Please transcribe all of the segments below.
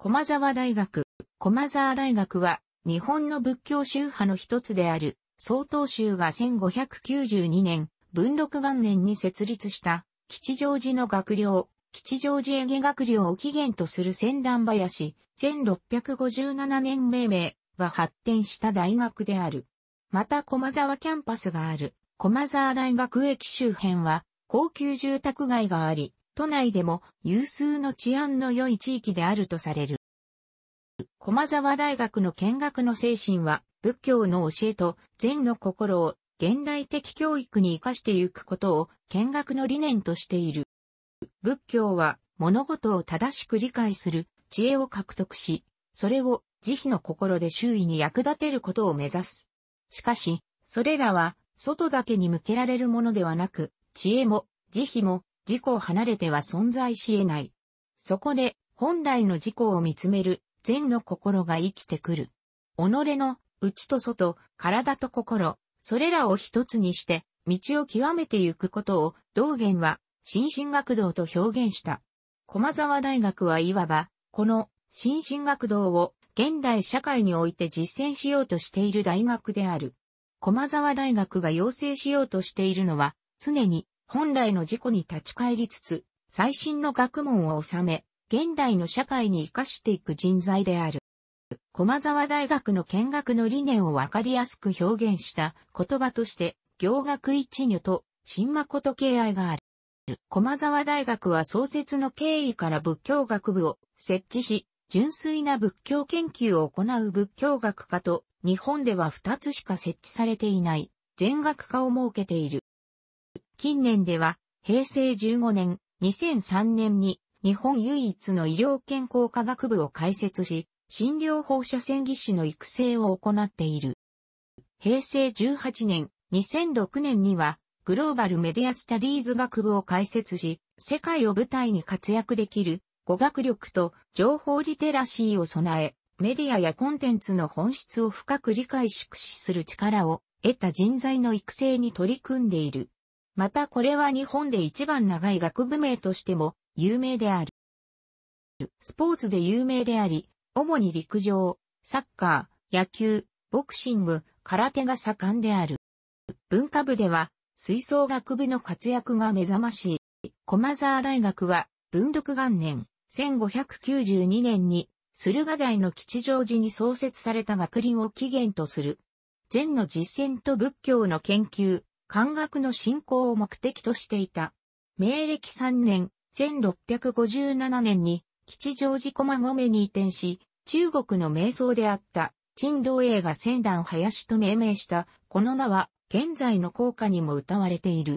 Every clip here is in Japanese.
駒沢大学、駒沢大学は、日本の仏教宗派の一つである、曹洞宗が1592年、文禄元年に設立した、吉祥寺の学寮、吉祥寺営学寮を起源とする千段林、1657年命名が発展した大学である。また駒沢キャンパスがある、駒沢大学駅周辺は、高級住宅街があり、都内でも有数の治安の良い地域であるとされる。駒沢大学の見学の精神は、仏教の教えと禅の心を現代的教育に活かしてゆくことを見学の理念としている。仏教は物事を正しく理解する知恵を獲得し、それを慈悲の心で周囲に役立てることを目指す。しかし、それらは外だけに向けられるものではなく、知恵も慈悲も自己を離れては存在し得ない。そこで、本来の自己を見つめる、善の心が生きてくる。己の、内と外、体と心、それらを一つにして、道を極めてゆくことを、道元は、新進学道と表現した。駒沢大学はいわば、この、新進学道を、現代社会において実践しようとしている大学である。駒沢大学が要請しようとしているのは、常に本来の自己に立ち返りつつ、最新の学問を収め、現代の社会に活かしていく人材である。駒沢大学の見学の理念をわかりやすく表現した言葉として、行学一女と新誠敬愛がある。駒沢大学は創設の経緯から仏教学部を設置し、純粋な仏教研究を行う仏教学科と、日本では2つしか設置されていない、全学科を設けている。近年では、平成15年、2003年に日本唯一の医療健康科学部を開設し、診療放射線技師の育成を行っている。平成18年、2006年には、グローバルメディアスタディーズ学部を開設し、世界を舞台に活躍できる語学力と情報リテラシーを備え、メディアやコンテンツの本質を深く理解し駆使する力を得た人材の育成に取り組んでいる。またこれは日本で一番長い学部名としても有名である。スポーツで有名であり、主に陸上、サッカー、野球、ボクシング、空手が盛んである。文化部では、吹奏楽部の活躍が目覚ましい。駒沢大学は、文禄元年、1592年に、駿河台の吉祥寺に創設された学林を起源とする。禅の実践と仏教の研究、漢学の振興を目的としていた。明暦3年、1657年に、吉祥寺駒込に移転し、中国の名僧であった、陳道映が仙壇林と命名した、この名は、現在の効果にも歌われている。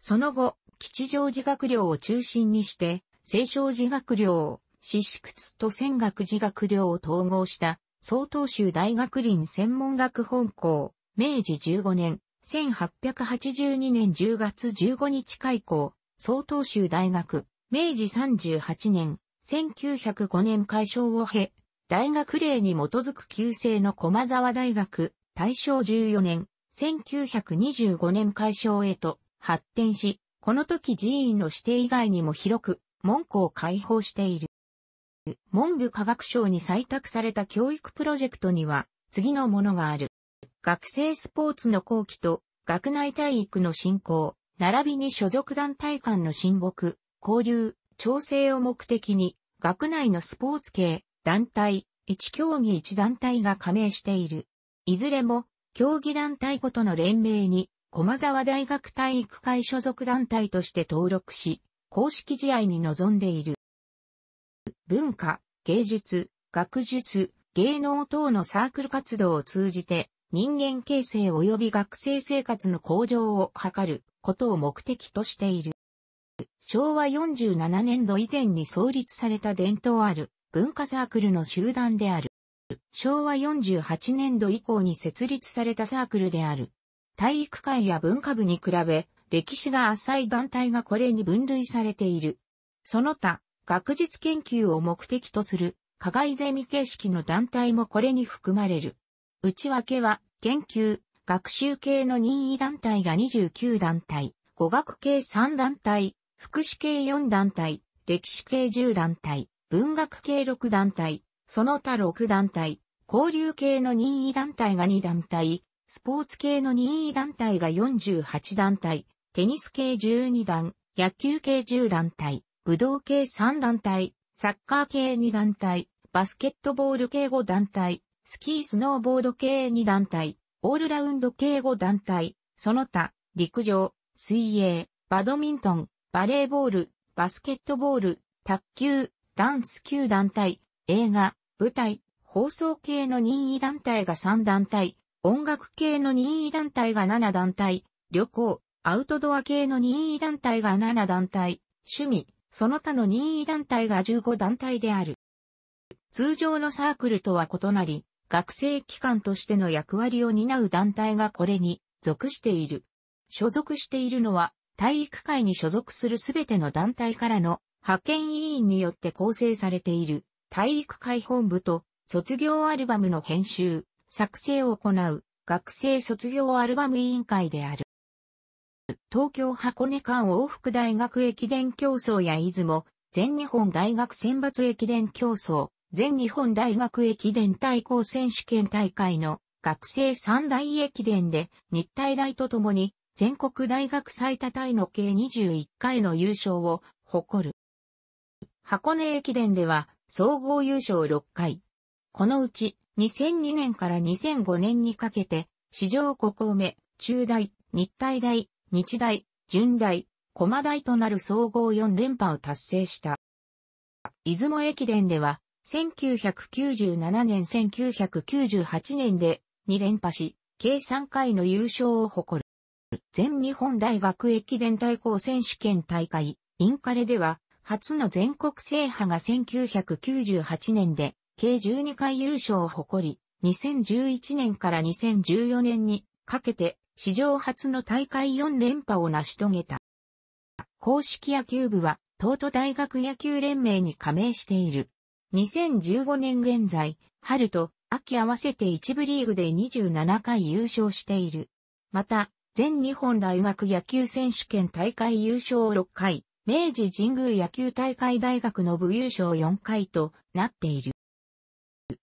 その後、吉祥寺学寮を中心にして、清少寺学寮を、四四窟と仙学寺学寮を統合した、総統州大学林専門学本校、明治15年、1882年10月15日開校、総統州大学、明治38年、1905年解消を経、大学令に基づく旧制の駒沢大学、大正14年、1925年解消へと発展し、この時寺院の指定以外にも広く、門戸を開放している。文部科学省に採択された教育プロジェクトには、次のものがある。学生スポーツの後期と学内体育の振興、並びに所属団体間の親睦、交流、調整を目的に、学内のスポーツ系、団体、1競技1団体が加盟している。いずれも、競技団体ごとの連盟に、駒沢大学体育会所属団体として登録し、公式試合に臨んでいる。文化、芸術、学術、芸能等のサークル活動を通じて、人間形成及び学生生活の向上を図ることを目的としている。昭和47年度以前に創立された伝統ある文化サークルの集団である。昭和48年度以降に設立されたサークルである。体育会や文化部に比べ、歴史が浅い団体がこれに分類されている。その他、学術研究を目的とする、課外ゼミ形式の団体もこれに含まれる。内訳は、研究、学習系の任意団体が29団体、語学系3団体、福祉系4団体、歴史系10団体、文学系6団体、その他6団体、交流系の任意団体が2団体、スポーツ系の任意団体が48団体、テニス系12団、野球系10団体、武道系3団体、サッカー系2団体、バスケットボール系5団体、スキースノーボード系2団体、オールラウンド系5団体、その他、陸上、水泳、バドミントン、バレーボール、バスケットボール、卓球、ダンス9団体、映画、舞台、放送系の任意団体が3団体、音楽系の任意団体が7団体、旅行、アウトドア系の任意団体が7団体、趣味、その他の任意団体が15団体である。通常のサークルとは異なり、学生機関としての役割を担う団体がこれに属している。所属しているのは、体育会に所属するすべての団体からの派遣委員によって構成されている体育会本部と卒業アルバムの編集、作成を行う学生卒業アルバム委員会である。東京箱根間往復大学駅伝競争や出雲、全日本大学選抜駅伝競争、全日本大学駅伝対抗選手権大会の学生三大駅伝で日体大とともに全国大学最多タイの計21回の優勝を誇る。箱根駅伝では総合優勝6回。このうち2002年から2005年にかけて史上5校目、中大、日体大、日大、順大、駒大となる総合4連覇を達成した。出雲駅伝では1997年1998年で2連覇し、計3回の優勝を誇る。全日本大学駅伝対抗選手権大会、インカレでは、初の全国制覇が1998年で、計12回優勝を誇り、2011年から2014年にかけて、史上初の大会4連覇を成し遂げた。公式野球部は、東都大学野球連盟に加盟している。2015年現在、春と秋合わせて一部リーグで27回優勝している。また、全日本大学野球選手権大会優勝6回、明治神宮野球大会大学の部優勝4回となっている。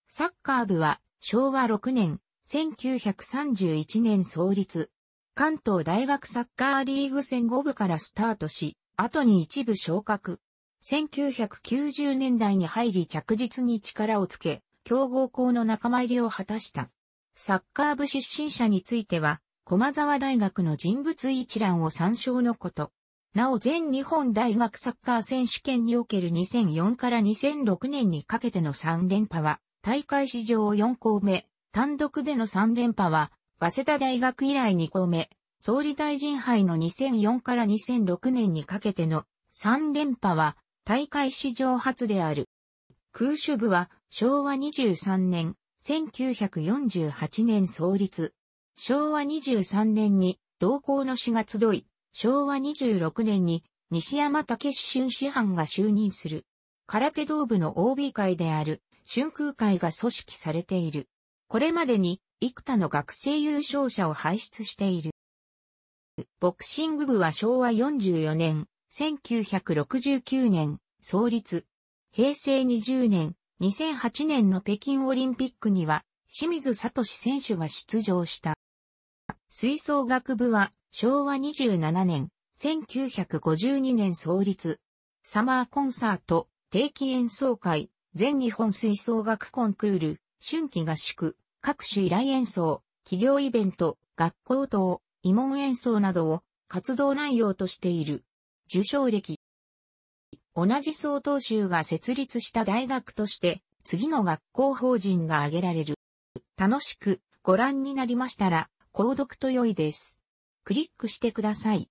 サッカー部は昭和6年、1931年創立。関東大学サッカーリーグ戦5部からスタートし、後に一部昇格。1990年代に入り着実に力をつけ、強豪校の仲間入りを果たした。サッカー部出身者については、駒沢大学の人物一覧を参照のこと。なお全日本大学サッカー選手権における2004から2006年にかけての3連覇は、大会史上4校目、単独での3連覇は、早稲田大学以来2校目、総理大臣杯の2004から2006年にかけての3連覇は、大会史上初である。空手部は昭和23年、1948年創立。昭和23年に同校の死が集い、昭和26年に西山武春師範が就任する。空手道部の OB 会である春空会が組織されている。これまでに幾多の学生優勝者を輩出している。ボクシング部は昭和44年、1969年、創立。平成20年、2008年の北京オリンピックには、清水聡選手が出場した。吹奏楽部は、昭和27年、1952年創立。サマーコンサート、定期演奏会、全日本吹奏楽コンクール、春季合宿、各種依頼演奏、企業イベント、学校等、慰問演奏などを活動内容としている。受賞歴。同じ曹洞宗が設立した大学として、次の学校法人が挙げられる。楽しくご覧になりましたら、購読と良いです。クリックしてください。